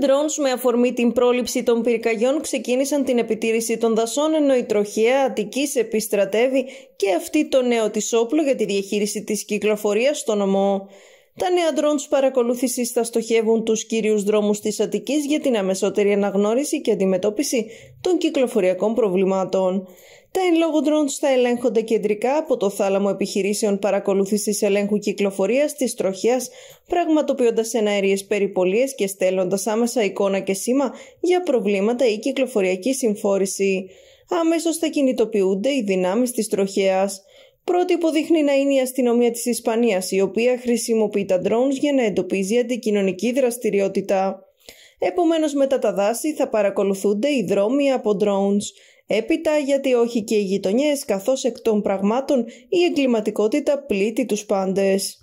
drones με αφορμή την πρόληψη των πυρκαγιών ξεκίνησαν την επιτήρηση των δασών ενώ η τροχιά Αττικής επιστρατεύει και αυτή το νέο της όπλο για τη διαχείριση της κυκλοφορίας στο ομο. Τα νέα ντρόν της παρακολούθησης θα στοχεύουν τους κύριους δρόμους της Αττικής για την αμεσότερη αναγνώριση και αντιμετώπιση των κυκλοφοριακών προβλημάτων. Τα εν λόγω ντρόντ θα ελέγχονται κεντρικά από το θάλαμο επιχειρήσεων παρακολούθησης ελέγχου κυκλοφορίας της τροχία, πραγματοποιώντας εναερίε περιπολίες και στέλνοντας άμεσα εικόνα και σήμα για προβλήματα ή κυκλοφοριακή συμφόρηση. Αμέσως θα κινητοποιούνται οι δυνάμεις της τροχέα. Πρώτη δείχνει να είναι η αστυνομία της Ισπανίας, η οποία χρησιμοποιεί τα drones για να εντοπίζει αντικοινωνική δραστηριότητα. Επομένως μετά τα δάση θα παρακολουθούνται οι δρόμοι από drones. Έπειτα γιατί όχι και οι γειτονιές καθώς εκ των πραγμάτων η εγκληματικότητα πλήττει τους πάντες.